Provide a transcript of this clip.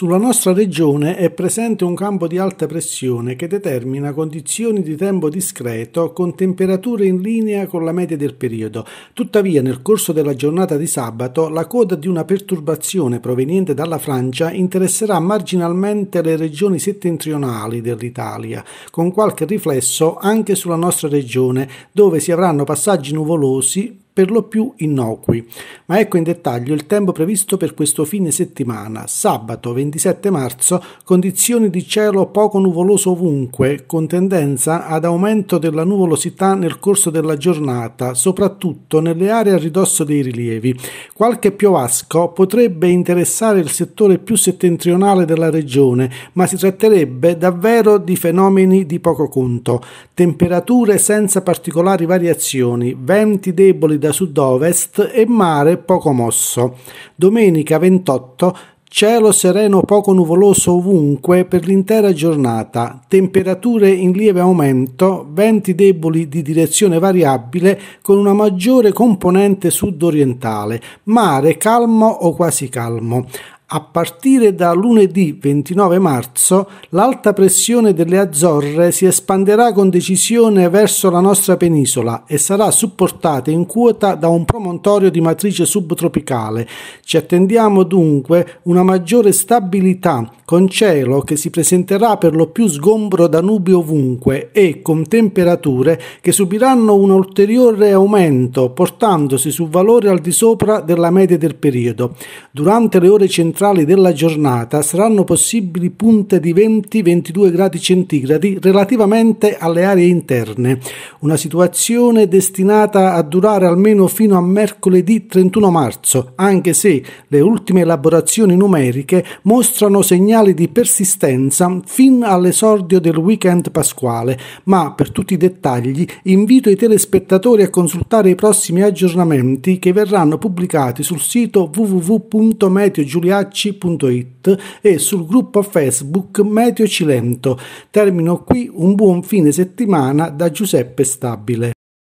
Sulla nostra regione è presente un campo di alta pressione che determina condizioni di tempo discreto con temperature in linea con la media del periodo. Tuttavia, nel corso della giornata di sabato, la coda di una perturbazione proveniente dalla Francia interesserà marginalmente le regioni settentrionali dell'Italia, con qualche riflesso anche sulla nostra regione, dove si avranno passaggi nuvolosi per lo più innocui. Ma ecco in dettaglio il tempo previsto per questo fine settimana. Sabato 27 marzo, condizioni di cielo poco nuvoloso ovunque, con tendenza ad aumento della nuvolosità nel corso della giornata, soprattutto nelle aree a ridosso dei rilievi. Qualche piovasco potrebbe interessare il settore più settentrionale della regione, ma si tratterebbe davvero di fenomeni di poco conto. Temperature senza particolari variazioni, venti deboli da da sud-ovest e mare poco mosso. Domenica 28 Cielo sereno poco nuvoloso ovunque per l'intera giornata, temperature in lieve aumento, venti deboli di direzione variabile con una maggiore componente sud-orientale, mare calmo o quasi calmo. A partire da lunedì 29 marzo l'alta pressione delle Azzorre si espanderà con decisione verso la nostra penisola e sarà supportata in quota da un promontorio di matrice subtropicale. Ci attendiamo dunque una maggiore stabilità con cielo che si presenterà per lo più sgombro da nubi ovunque e con temperature che subiranno un ulteriore aumento, portandosi su valori al di sopra della media del periodo. Durante le ore centrali della giornata saranno possibili punte di 20-22 gradi centigradi relativamente alle aree interne, una situazione destinata a durare almeno fino a mercoledì 31 marzo, anche se le ultime elaborazioni numeriche mostrano segnali segnali di persistenza fin all'esordio del weekend pasquale, ma per tutti i dettagli invito i telespettatori a consultare i prossimi aggiornamenti che verranno pubblicati sul sito www.meteogiuliacci.it e sul gruppo Facebook Meteo Cilento. Termino qui un buon fine settimana da Giuseppe Stabile.